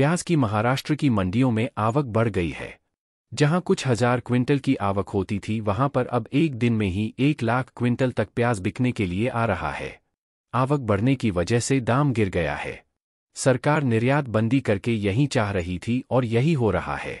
प्याज की महाराष्ट्र की मंडियों में आवक बढ़ गई है जहां कुछ हजार क्विंटल की आवक होती थी वहां पर अब एक दिन में ही एक लाख क्विंटल तक प्याज बिकने के लिए आ रहा है आवक बढ़ने की वजह से दाम गिर गया है सरकार निर्यात बंदी करके यही चाह रही थी और यही हो रहा है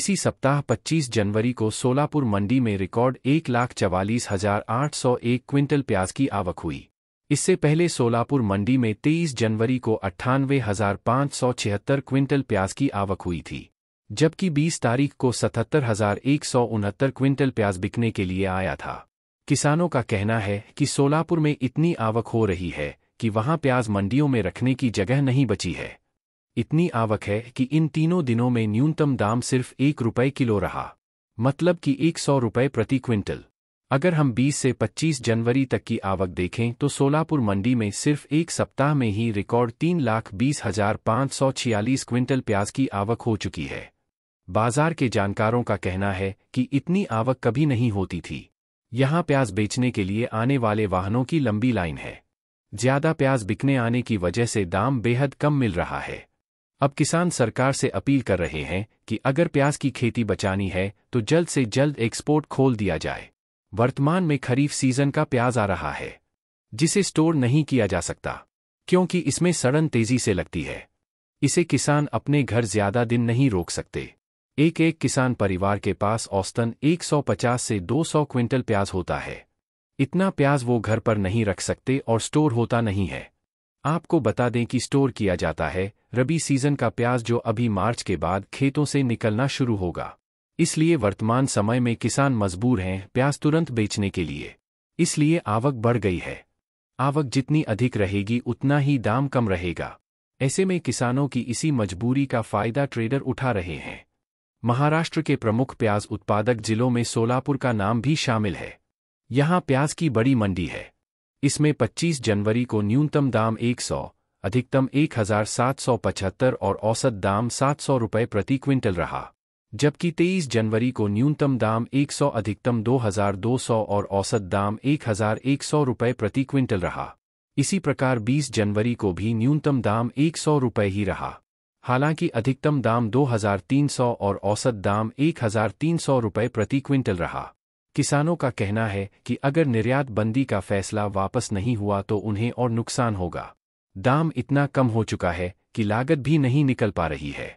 इसी सप्ताह 25 जनवरी को सोलापुर मंडी में रिकॉर्ड एक लाख चवालीस हजार आठ सौ एक क्विंटल प्याज की आवक हुई इससे पहले सोलापुर मंडी में 23 जनवरी को अट्ठानवे हजार सौ छिहत्तर क्विंटल प्याज की आवक हुई थी जबकि 20 तारीख को सतहत्तर हजार एक सौ उनहत्तर क्विंटल प्याज बिकने के लिए आया था किसानों का कहना है कि सोलापुर में इतनी आवक हो रही है कि वहां प्याज मंडियों में रखने की जगह नहीं बची है इतनी आवक है कि इन तीनों दिनों में न्यूनतम दाम सिर्फ एक रुपये किलो रहा मतलब कि एक सौ रुपये प्रति क्विंटल अगर हम 20 से 25 जनवरी तक की आवक देखें तो सोलापुर मंडी में सिर्फ एक सप्ताह में ही रिकॉर्ड तीन लाख बीस हजार पाँच सौ छियालीस क्विंटल प्याज की आवक हो चुकी है बाजार के जानकारों का कहना है कि इतनी आवक कभी नहीं होती थी यहाँ प्याज बेचने के लिए आने वाले वाहनों की लंबी लाइन है ज्यादा प्याज बिकने आने की वजह से दाम बेहद कम मिल रहा है अब किसान सरकार से अपील कर रहे हैं कि अगर प्याज की खेती बचानी है तो जल्द से जल्द एक्सपोर्ट खोल दिया जाए वर्तमान में खरीफ सीजन का प्याज आ रहा है जिसे स्टोर नहीं किया जा सकता क्योंकि इसमें सड़न तेजी से लगती है इसे किसान अपने घर ज्यादा दिन नहीं रोक सकते एक एक किसान परिवार के पास औसतन 150 से 200 क्विंटल प्याज होता है इतना प्याज वो घर पर नहीं रख सकते और स्टोर होता नहीं है आपको बता दें कि स्टोर किया जाता है रबी सीजन का प्याज जो अभी मार्च के बाद खेतों से निकलना शुरू होगा इसलिए वर्तमान समय में किसान मजबूर हैं प्याज तुरंत बेचने के लिए इसलिए आवक बढ़ गई है आवक जितनी अधिक रहेगी उतना ही दाम कम रहेगा ऐसे में किसानों की इसी मजबूरी का फायदा ट्रेडर उठा रहे हैं महाराष्ट्र के प्रमुख प्याज उत्पादक जिलों में सोलापुर का नाम भी शामिल है यहाँ प्याज की बड़ी मंडी है इसमें 25 जनवरी को न्यूनतम दाम 100, अधिकतम 1775 और औसत दाम सात रुपये प्रति क्विंटल रहा जबकि 23 जनवरी को न्यूनतम दाम 100 अधिकतम 2200 और औसत दाम 1100 रुपये प्रति क्विंटल रहा इसी प्रकार 20 जनवरी को भी न्यूनतम दाम 100 रुपये ही रहा हालांकि अधिकतम दाम 2300 और औसत दाम 1300 रुपये प्रति क्विंटल रहा किसानों का कहना है कि अगर निर्यात बंदी का फैसला वापस नहीं हुआ तो उन्हें और नुकसान होगा दाम इतना कम हो चुका है कि लागत भी नहीं निकल पा रही है